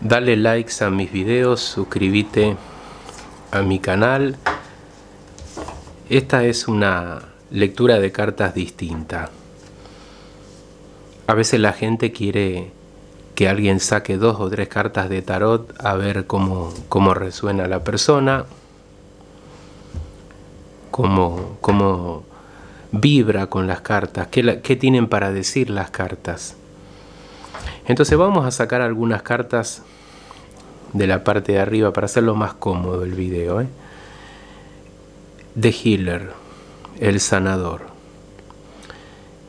Dale likes a mis videos, suscríbete a mi canal. Esta es una lectura de cartas distinta. A veces la gente quiere que alguien saque dos o tres cartas de tarot a ver cómo, resuena la persona, cómo, cómo vibra con las cartas, qué, qué tienen para decir las cartas. Entonces vamos a sacar algunas cartas de la parte de arriba para hacerlo más cómodo el video. The ¿eh? Healer, el sanador.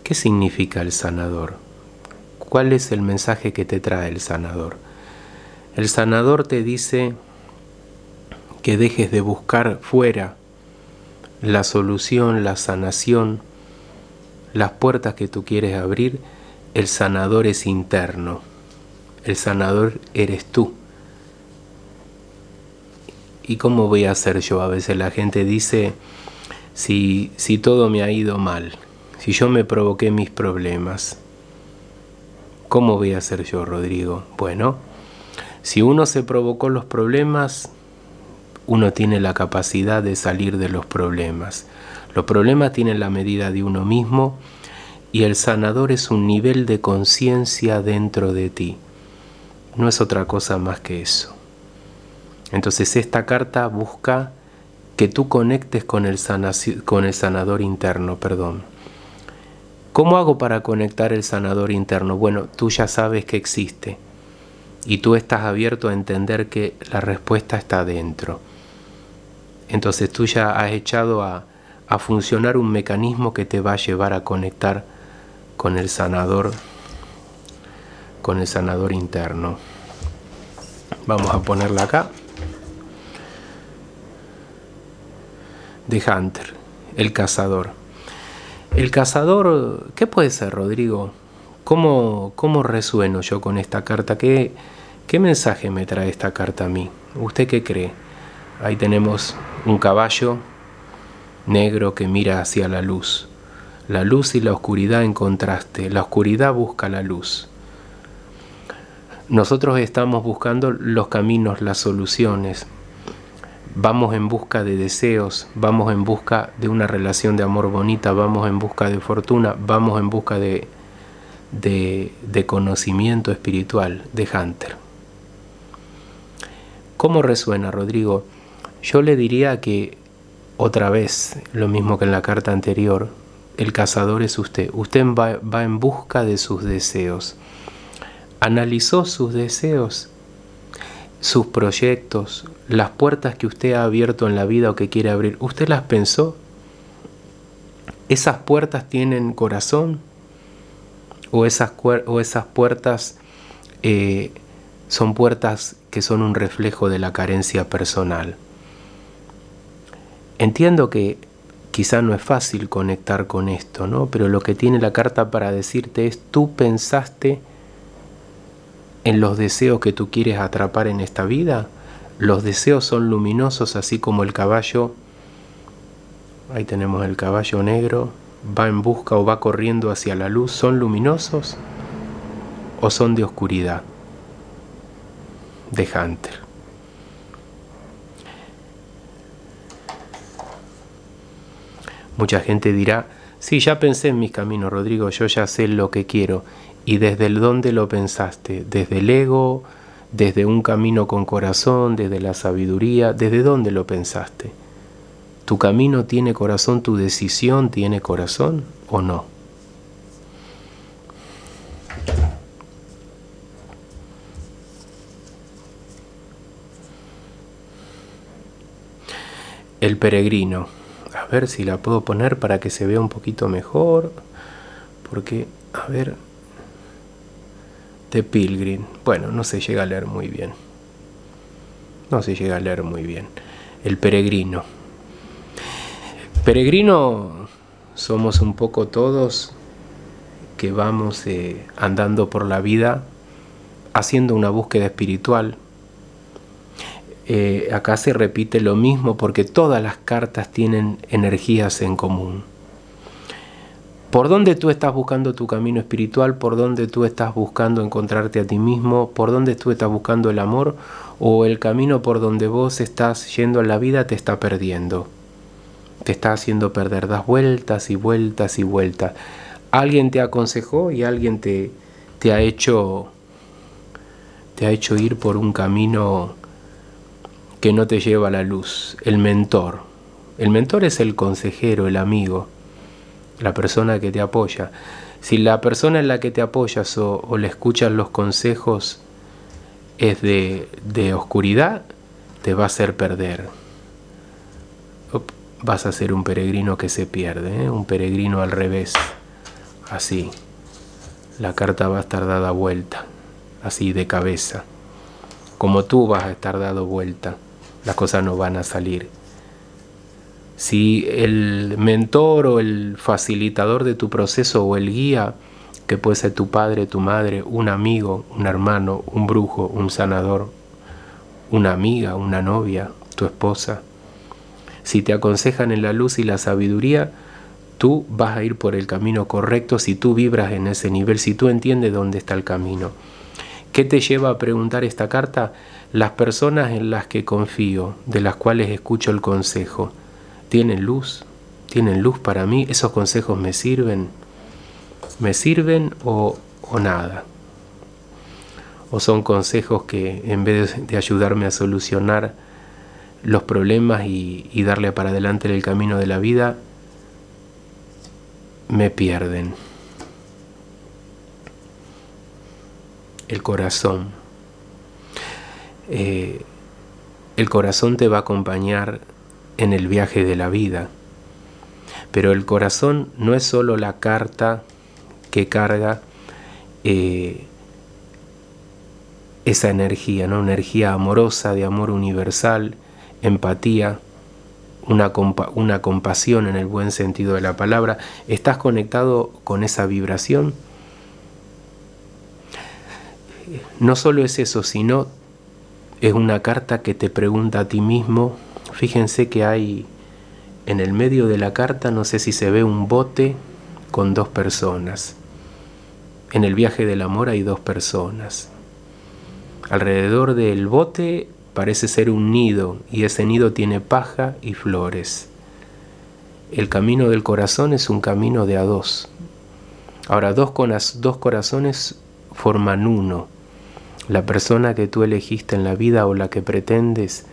¿Qué significa el sanador? ¿Cuál es el mensaje que te trae el sanador? El sanador te dice que dejes de buscar fuera la solución, la sanación, las puertas que tú quieres abrir el sanador es interno, el sanador eres tú. ¿Y cómo voy a ser yo? A veces la gente dice, si, si todo me ha ido mal, si yo me provoqué mis problemas, ¿cómo voy a ser yo, Rodrigo? Bueno, si uno se provocó los problemas, uno tiene la capacidad de salir de los problemas. Los problemas tienen la medida de uno mismo y el sanador es un nivel de conciencia dentro de ti. No es otra cosa más que eso. Entonces esta carta busca que tú conectes con el, con el sanador interno, perdón. ¿Cómo hago para conectar el sanador interno? Bueno, tú ya sabes que existe y tú estás abierto a entender que la respuesta está dentro. Entonces tú ya has echado a funcionar un mecanismo que te va a llevar a conectar con el sanador con el sanador interno vamos a ponerla acá de Hunter el cazador el cazador ¿qué puede ser Rodrigo? ¿cómo, cómo resueno yo con esta carta? que ¿qué mensaje me trae esta carta a mí? ¿usted qué cree? ahí tenemos un caballo negro que mira hacia la luz la luz y la oscuridad en contraste. La oscuridad busca la luz. Nosotros estamos buscando los caminos, las soluciones. Vamos en busca de deseos, vamos en busca de una relación de amor bonita, vamos en busca de fortuna, vamos en busca de, conocimiento espiritual de Hunter. ¿Cómo resuena, Rodrigo? Yo le diría que otra vez, lo mismo que en la carta anterior, el cazador es usted. Usted va, en busca de sus deseos. Analizó sus deseos, sus proyectos, las puertas que usted ha abierto en la vida o que quiere abrir. ¿Usted las pensó? ¿Esas puertas tienen corazón? ¿O esas, puertas eh, son puertas que son un reflejo de la carencia personal? Entiendo que Quizá no es fácil conectar con esto, ¿no? Pero lo que tiene la carta para decirte es, tú pensaste en los deseos que tú quieres atrapar en esta vida. Los deseos son luminosos, así como el caballo. Ahí tenemos el caballo negro. Va en busca o va corriendo hacia la luz. ¿Son luminosos o son de oscuridad? De Hunter. Mucha gente dirá, sí, ya pensé en mis caminos, Rodrigo, yo ya sé lo que quiero. ¿Y desde dónde lo pensaste? ¿Desde el ego? ¿Desde un camino con corazón? ¿Desde la sabiduría? ¿Desde dónde lo pensaste? ¿Tu camino tiene corazón? ¿Tu decisión tiene corazón o no? El peregrino ver si la puedo poner para que se vea un poquito mejor. Porque, a ver... The Pilgrim. Bueno, no se llega a leer muy bien. No se llega a leer muy bien. El peregrino. Peregrino somos un poco todos que vamos eh, andando por la vida haciendo una búsqueda espiritual eh, acá se repite lo mismo porque todas las cartas tienen energías en común. Por dónde tú estás buscando tu camino espiritual, por dónde tú estás buscando encontrarte a ti mismo, por dónde tú estás buscando el amor o el camino por donde vos estás yendo en la vida te está perdiendo. Te está haciendo perder, das vueltas y vueltas y vueltas. Alguien te aconsejó y alguien te, te ha hecho te ha hecho ir por un camino que no te lleva a la luz, el mentor. El mentor es el consejero, el amigo, la persona que te apoya. Si la persona en la que te apoyas o, le escuchas los consejos es de, oscuridad, te va a hacer perder. Vas a ser un peregrino que se pierde, ¿eh? un peregrino al revés, así. La carta va a estar dada vuelta, así de cabeza como tú vas a estar dado vuelta las cosas no van a salir. Si el mentor o el facilitador de tu proceso o el guía, que puede ser tu padre, tu madre, un amigo, un hermano, un brujo, un sanador, una amiga, una novia, tu esposa, si te aconsejan en la luz y la sabiduría, tú vas a ir por el camino correcto si tú vibras en ese nivel, si tú entiendes dónde está el camino. ¿Qué te lleva a preguntar esta carta? Las personas en las que confío, de las cuales escucho el consejo, ¿tienen luz? ¿Tienen luz para mí? ¿Esos consejos me sirven? ¿Me sirven o, o nada? ¿O son consejos que en vez de ayudarme a solucionar los problemas y, y darle para adelante el camino de la vida, me pierden? El corazón eh, el corazón te va a acompañar en el viaje de la vida. Pero el corazón no es solo la carta que carga eh, esa energía, ¿no? energía amorosa, de amor universal, empatía, una, una compasión en el buen sentido de la palabra. ¿Estás conectado con esa vibración? No solo es eso, sino es una carta que te pregunta a ti mismo. Fíjense que hay en el medio de la carta, no sé si se ve un bote con dos personas. En el viaje del amor hay dos personas. Alrededor del bote parece ser un nido y ese nido tiene paja y flores. El camino del corazón es un camino de a dos. Ahora, dos, con dos corazones forman uno la persona que tú elegiste en la vida o la que pretendes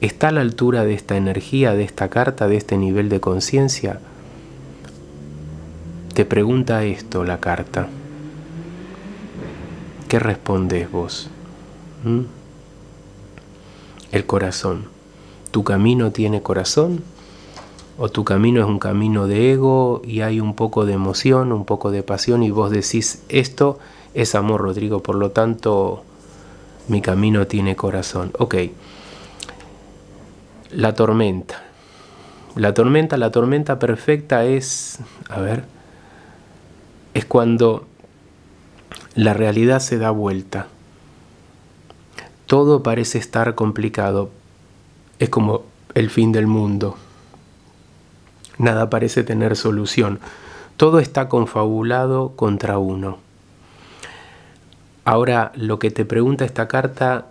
está a la altura de esta energía, de esta carta, de este nivel de conciencia. Te pregunta esto la carta. ¿Qué respondes vos? ¿Mm? El corazón. ¿Tu camino tiene corazón? o tu camino es un camino de ego y hay un poco de emoción, un poco de pasión y vos decís esto es amor, Rodrigo, por lo tanto mi camino tiene corazón. Ok. La tormenta. La tormenta, la tormenta perfecta es, a ver, es cuando la realidad se da vuelta. Todo parece estar complicado. Es como el fin del mundo. Nada parece tener solución. Todo está confabulado contra uno. Ahora, lo que te pregunta esta carta,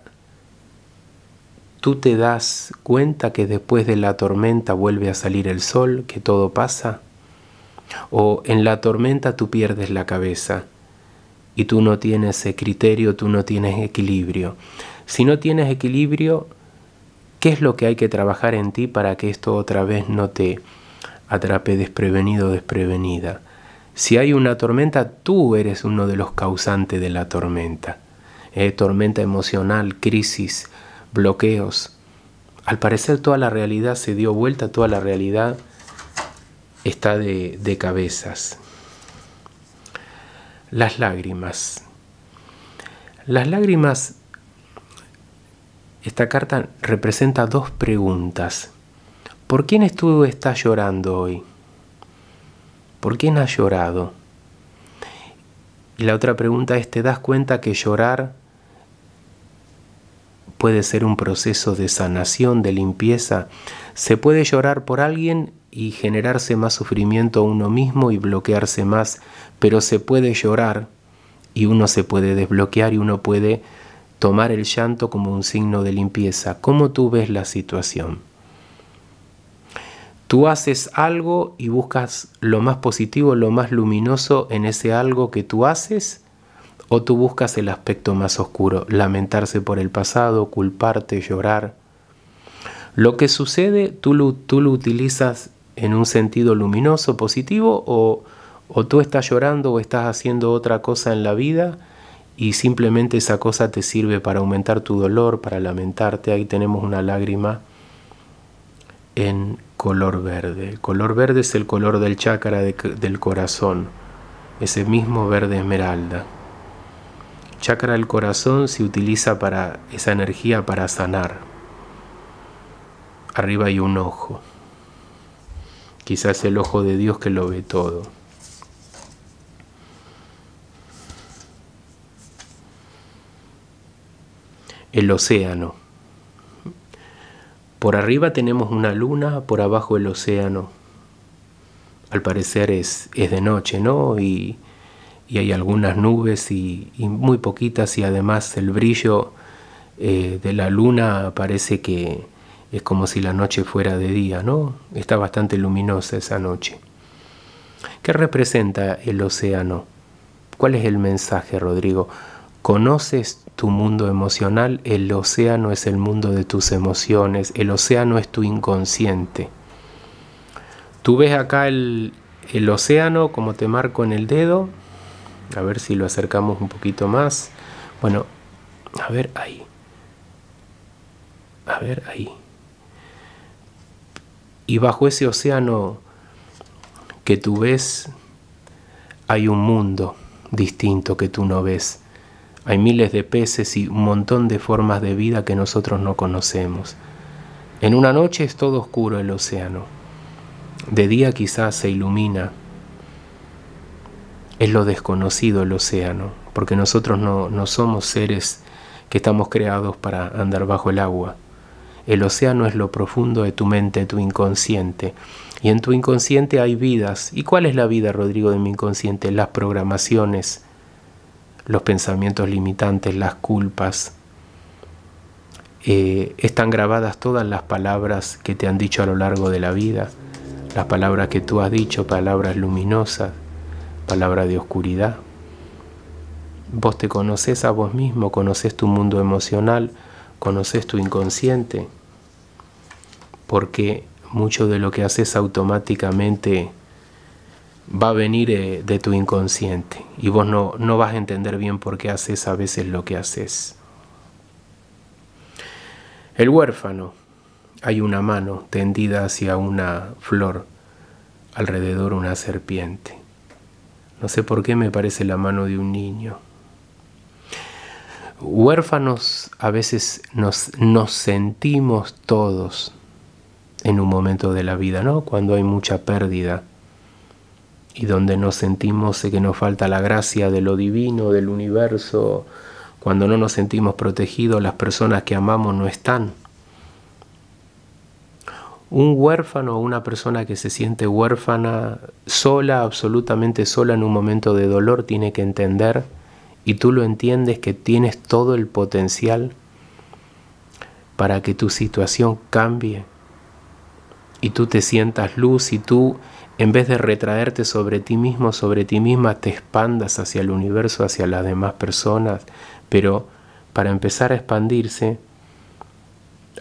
¿tú te das cuenta que después de la tormenta vuelve a salir el sol, que todo pasa? ¿O en la tormenta tú pierdes la cabeza y tú no tienes ese criterio, tú no tienes equilibrio? Si no tienes equilibrio, ¿Qué es lo que hay que trabajar en ti para que esto otra vez no te atrape desprevenido o desprevenida? Si hay una tormenta, tú eres uno de los causantes de la tormenta. Eh, tormenta emocional, crisis, bloqueos. Al parecer toda la realidad se dio vuelta, toda la realidad está de, de cabezas. Las lágrimas. Las lágrimas, esta carta representa dos preguntas. ¿Por quién tú estás llorando hoy? ¿Por quién has llorado? Y la otra pregunta es, ¿te das cuenta que llorar puede ser un proceso de sanación, de limpieza? Se puede llorar por alguien y generarse más sufrimiento a uno mismo y bloquearse más, pero se puede llorar y uno se puede desbloquear y uno puede tomar el llanto como un signo de limpieza. ¿Cómo tú ves la situación? Tú haces algo y buscas lo más positivo, lo más luminoso en ese algo que tú haces, o tú buscas el aspecto más oscuro, lamentarse por el pasado, culparte, llorar. Lo que sucede, tú lo, tú utilizas en un sentido luminoso, positivo, o, o tú estás llorando o estás haciendo otra cosa en la vida y simplemente esa cosa te sirve para aumentar tu dolor, para lamentarte. Ahí tenemos una lágrima en color verde. El color verde es el color del chakra del corazón, ese mismo verde esmeralda. Chakra del corazón se utiliza para esa energía para sanar. Arriba hay un ojo. Quizás el ojo de Dios que lo ve todo. El océano por arriba tenemos una luna, por abajo el océano. Al parecer es, es de noche, ¿no? Y, y hay algunas nubes y, muy poquitas y además el brillo eh, de la luna parece que es como si la noche fuera de día, ¿no? Está bastante luminosa esa noche. ¿Qué representa el océano? ¿Cuál es el mensaje, Rodrigo? conoces tu mundo emocional, el océano es el mundo de tus emociones, el océano es tu inconsciente. Tú ves acá el, el océano como te marco en el dedo, a ver si lo acercamos un poquito más. Bueno, a ver ahí. A ver ahí. Y bajo ese océano que tú ves, hay un mundo distinto que tú no ves. Hay miles de peces y un montón de formas de vida que nosotros no conocemos. En una noche es todo oscuro el océano. De día quizás se ilumina. Es lo desconocido el océano, porque nosotros no, no somos seres que estamos creados para andar bajo el agua. El océano es lo profundo de tu mente, tu inconsciente. Y en tu inconsciente hay vidas. ¿Y cuál es la vida, Rodrigo, de mi inconsciente? Las programaciones, los pensamientos limitantes, las culpas. Eh, están grabadas todas las palabras que te han dicho a lo largo de la vida, las palabras que tú has dicho, palabras luminosas, palabras de oscuridad. Vos te conoces a vos mismo, conoces tu mundo emocional, conoces tu inconsciente, porque mucho de lo que haces automáticamente va a venir eh, de tu inconsciente y vos no, no vas a entender bien por qué haces a veces lo que haces. El huérfano. Hay una mano tendida hacia una flor, alrededor una serpiente. No sé por qué me parece la mano de un niño. Huérfanos a veces nos, nos sentimos todos en un momento de la vida, ¿no? Cuando hay mucha pérdida y donde nos sentimos que nos falta la gracia de lo divino, del universo, cuando no nos sentimos protegidos, las personas que amamos no están. Un huérfano o una persona que se siente huérfana, sola, absolutamente sola en un momento de dolor, tiene que entender, y tú lo entiendes, que tienes todo el potencial para que tu situación cambie y tú te sientas luz y tú en vez de retraerte sobre ti mismo, sobre ti misma, te expandas hacia el universo, hacia las demás personas. Pero para empezar a expandirse,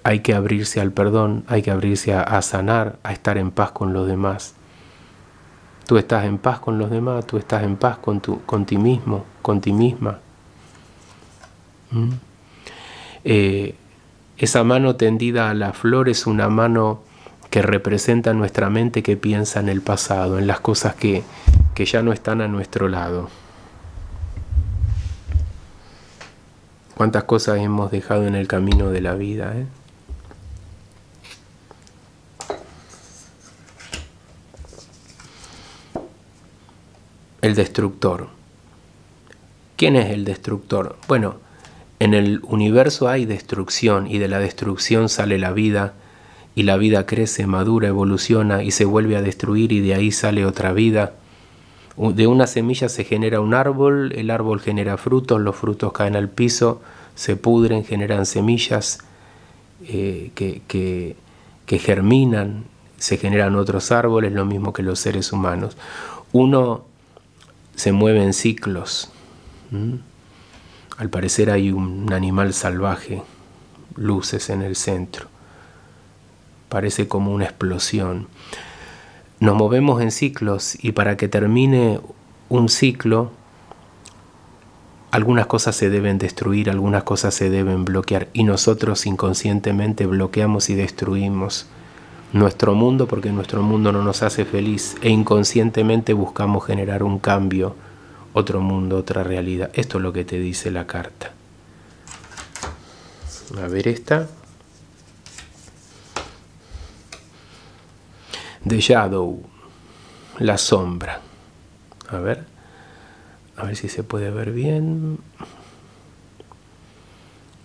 hay que abrirse al perdón, hay que abrirse a, sanar, a estar en paz con los demás. Tú estás en paz con los demás, tú estás en paz con, con ti mismo, con ti misma. ¿Mm? Eh, esa mano tendida a la flor es una mano que representa nuestra mente que piensa en el pasado, en las cosas que, que ya no están a nuestro lado. ¿Cuántas cosas hemos dejado en el camino de la vida? ¿eh? El destructor. ¿Quién es el destructor? Bueno, en el universo hay destrucción y de la destrucción sale la vida y la vida crece, madura, evoluciona y se vuelve a destruir y de ahí sale otra vida. De una semilla se genera un árbol, el árbol genera frutos, los frutos caen al piso, se pudren, generan semillas eh, que, germinan, se generan otros árboles, lo mismo que los seres humanos. Uno se mueve en ciclos. Al parecer hay un animal salvaje, luces en el centro parece como una explosión. Nos movemos en ciclos y para que termine un ciclo, algunas cosas se deben destruir, algunas cosas se deben bloquear y nosotros inconscientemente bloqueamos y destruimos nuestro mundo porque nuestro mundo no nos hace feliz e inconscientemente buscamos generar un cambio, otro mundo, otra realidad. Esto es lo que te dice la carta. A ver esta. The Shadow, la sombra. A ver, a ver si se puede ver bien.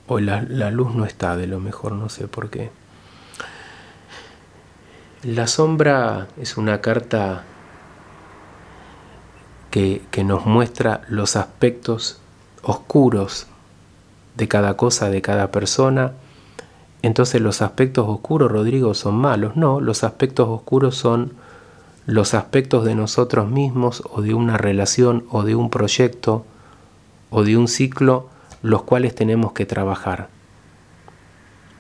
O la, luz no está, de lo mejor no sé por qué. La sombra es una carta que, que, nos muestra los aspectos oscuros de cada cosa, de cada persona, entonces los aspectos oscuros, Rodrigo, son malos. No, los aspectos oscuros son los aspectos de nosotros mismos o de una relación o de un proyecto o de un ciclo los cuales tenemos que trabajar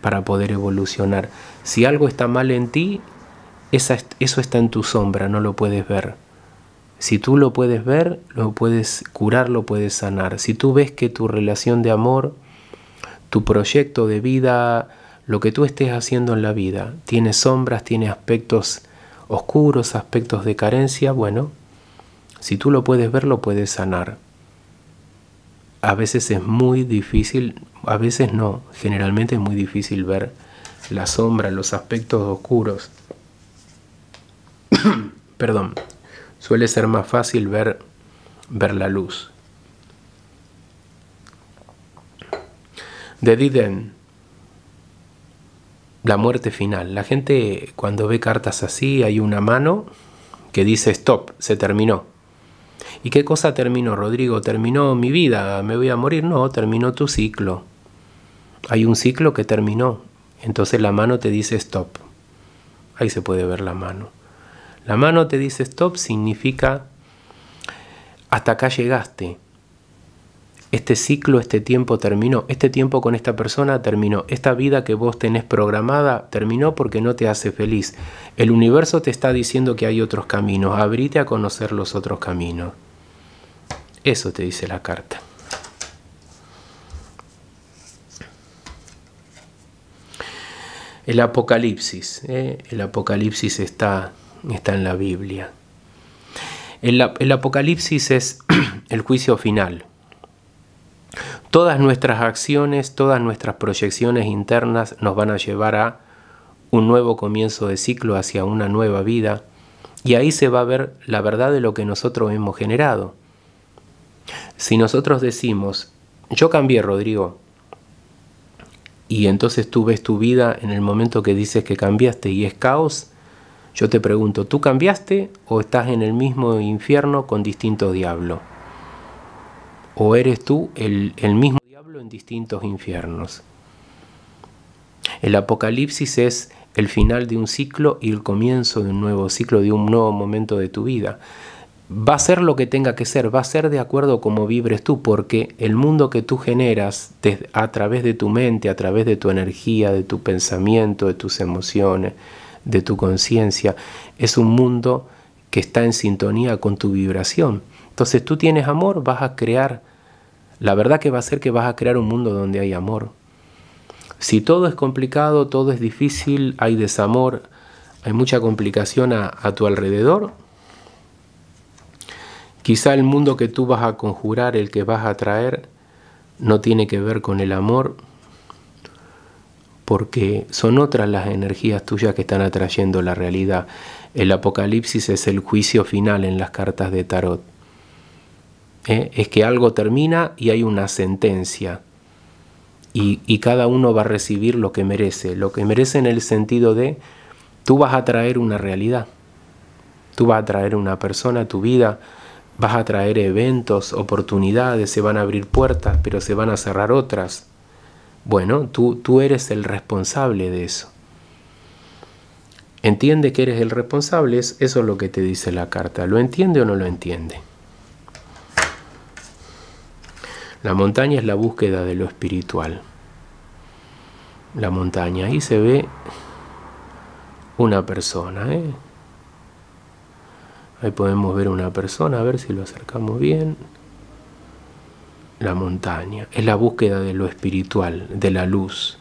para poder evolucionar. Si algo está mal en ti, eso está en tu sombra, no lo puedes ver. Si tú lo puedes ver, lo puedes curar, lo puedes sanar. Si tú ves que tu relación de amor, tu proyecto de vida, lo que tú estés haciendo en la vida tiene sombras, tiene aspectos oscuros, aspectos de carencia, bueno, si tú lo puedes ver, lo puedes sanar. A veces es muy difícil, a veces no, generalmente es muy difícil ver la sombra, los aspectos oscuros. Perdón, suele ser más fácil ver, ver la luz. De Diden la muerte final. La gente cuando ve cartas así hay una mano que dice stop, se terminó. ¿Y qué cosa terminó, Rodrigo? ¿Terminó mi vida? ¿Me voy a morir? No, terminó tu ciclo. Hay un ciclo que terminó. Entonces la mano te dice stop. Ahí se puede ver la mano. La mano te dice stop significa hasta acá llegaste este ciclo, este tiempo terminó, este tiempo con esta persona terminó, esta vida que vos tenés programada terminó porque no te hace feliz. El universo te está diciendo que hay otros caminos, abrite a conocer los otros caminos. Eso te dice la carta. El apocalipsis, ¿eh? el apocalipsis está, está en la Biblia. el apocalipsis es el juicio final todas nuestras acciones, todas nuestras proyecciones internas nos van a llevar a un nuevo comienzo de ciclo hacia una nueva vida y ahí se va a ver la verdad de lo que nosotros hemos generado. Si nosotros decimos, yo cambié Rodrigo, y entonces tú ves tu vida en el momento que dices que cambiaste y es caos, yo te pregunto, ¿tú cambiaste o estás en el mismo infierno con distinto diablo? o eres tú el, mismo diablo en distintos infiernos. El Apocalipsis es el final de un ciclo y el comienzo de un nuevo ciclo, de un nuevo momento de tu vida. Va a ser lo que tenga que ser, va a ser de acuerdo como vibres tú, porque el mundo que tú generas a través de tu mente, a través de tu energía, de tu pensamiento, de tus emociones, de tu conciencia, es un mundo que está en sintonía con tu vibración. Entonces tú tienes amor, vas a crear la verdad que va a ser que vas a crear un mundo donde hay amor. Si todo es complicado, todo es difícil, hay desamor, hay mucha complicación a, tu alrededor, quizá el mundo que tú vas a conjurar, el que vas a traer, no tiene que ver con el amor, porque son otras las energías tuyas que están atrayendo la realidad. El apocalipsis es el juicio final en las cartas de tarot. ¿eh? es que algo termina y hay una sentencia. Y, cada uno va a recibir lo que merece, lo que merece en el sentido de tú vas a traer una realidad, tú vas a traer una persona a tu vida, vas a traer eventos, oportunidades, se van a abrir puertas, pero se van a cerrar otras. Bueno, tú, tú eres el responsable de eso. Entiende que eres el responsable, eso es lo que te dice la carta. ¿Lo entiende o no lo entiende? La montaña es la búsqueda de lo espiritual. La montaña, ahí se ve una persona. ¿eh? Ahí podemos ver una persona, a ver si lo acercamos bien. La montaña es la búsqueda de lo espiritual, de la luz.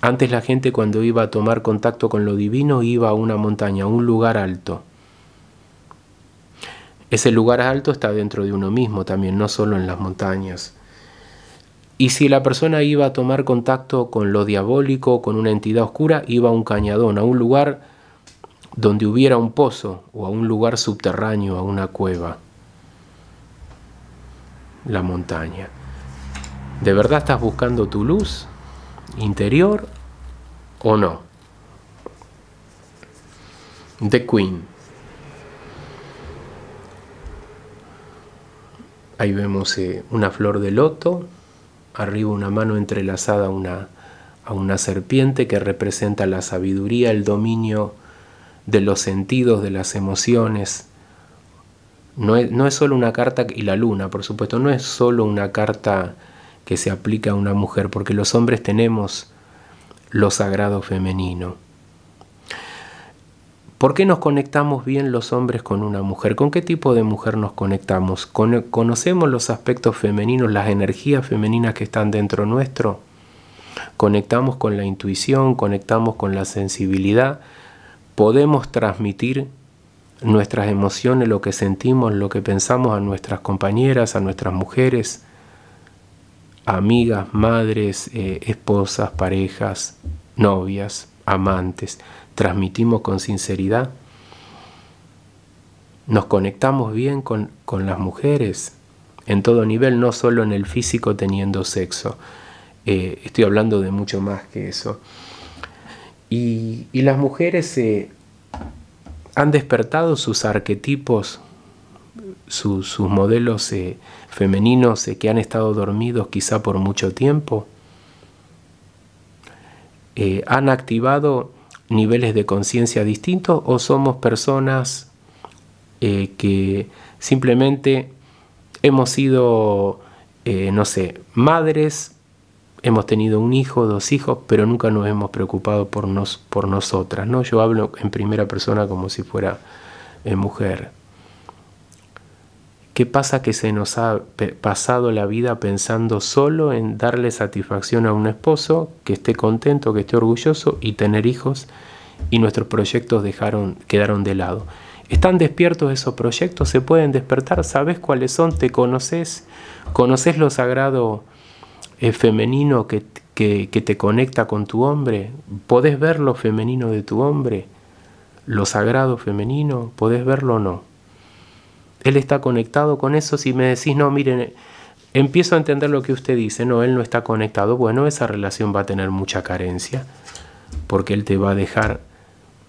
Antes la gente cuando iba a tomar contacto con lo divino iba a una montaña, a un lugar alto ese lugar alto está dentro de uno mismo también, no solo en las montañas. Y si la persona iba a tomar contacto con lo diabólico, con una entidad oscura, iba a un cañadón, a un lugar donde hubiera un pozo o a un lugar subterráneo, a una cueva. La montaña. ¿De verdad estás buscando tu luz interior o no? The Queen. Ahí vemos eh, una flor de loto, arriba una mano entrelazada a una, serpiente que representa la sabiduría, el dominio de los sentidos, de las emociones. No es, no es, solo una carta, y la luna, por supuesto, no es solo una carta que se aplica a una mujer, porque los hombres tenemos lo sagrado femenino. ¿Por qué nos conectamos bien los hombres con una mujer? ¿Con qué tipo de mujer nos conectamos? ¿Conocemos los aspectos femeninos, las energías femeninas que están dentro nuestro? Conectamos con la intuición, conectamos con la sensibilidad, podemos transmitir nuestras emociones, lo que sentimos, lo que pensamos a nuestras compañeras, a nuestras mujeres, amigas, madres, eh, esposas, parejas, novias amantes, transmitimos con sinceridad, nos conectamos bien con, las mujeres en todo nivel, no solo en el físico teniendo sexo. Eh, estoy hablando de mucho más que eso. Y, las mujeres eh, han despertado sus arquetipos, sus modelos eh, femeninos que han estado dormidos quizá por mucho tiempo eh, han activado niveles de conciencia distintos o somos personas eh, que simplemente hemos sido, eh, no sé, madres, hemos tenido un hijo, dos hijos, pero nunca nos hemos preocupado por, nosotras. ¿no? Yo hablo en primera persona como si fuera mujer. ¿Qué pasa que se nos ha pasado la vida pensando solo en darle satisfacción a un esposo, que esté contento, que esté orgulloso y tener hijos? Y nuestros proyectos dejaron, quedaron de lado. ¿Están despiertos esos proyectos? ¿Se pueden despertar? ¿Sabes cuáles son? ¿Te conoces? ¿Conoces lo sagrado eh, femenino que, que, que te conecta con tu hombre? ¿Podés ver lo femenino de tu hombre? ¿Lo sagrado femenino? ¿Podés verlo o no? Él está conectado con eso. Si me decís, no, miren, empiezo a entender lo que usted dice, no, él no está conectado, bueno, esa relación va a tener mucha carencia, porque él te va a dejar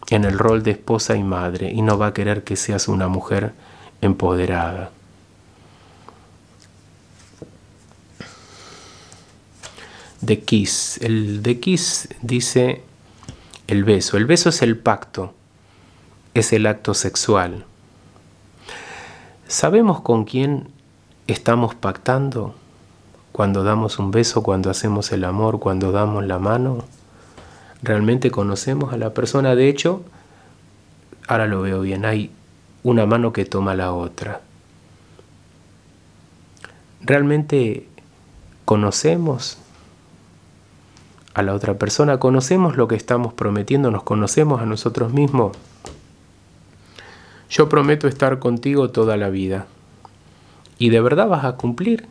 en el rol de esposa y madre y no va a querer que seas una mujer empoderada. De Kiss. El de Kiss dice el beso. El beso es el pacto, es el acto sexual ¿Sabemos con quién estamos pactando cuando damos un beso, cuando hacemos el amor, cuando damos la mano? ¿Realmente conocemos a la persona? De hecho, ahora lo veo bien, hay una mano que toma la otra. ¿Realmente conocemos a la otra persona? ¿Conocemos lo que estamos prometiendo? ¿Nos conocemos a nosotros mismos? yo prometo estar contigo toda la vida. ¿Y de verdad vas a cumplir?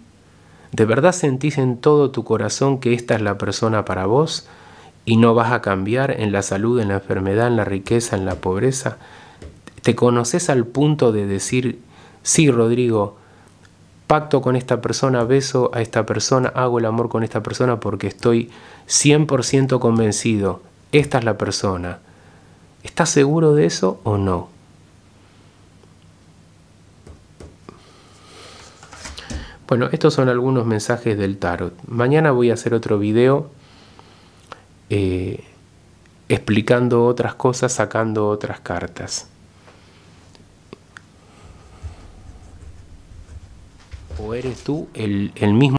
¿De verdad sentís en todo tu corazón que esta es la persona para vos? ¿Y no vas a cambiar en la salud, en la enfermedad, en la riqueza, en la pobreza? ¿Te conoces al punto de decir, sí, Rodrigo, pacto con esta persona, beso a esta persona, hago el amor con esta persona porque estoy 100% convencido, esta es la persona. ¿Estás seguro de eso o no? Bueno, estos son algunos mensajes del tarot. Mañana voy a hacer otro video eh, explicando otras cosas, sacando otras cartas. ¿O eres tú el mismo?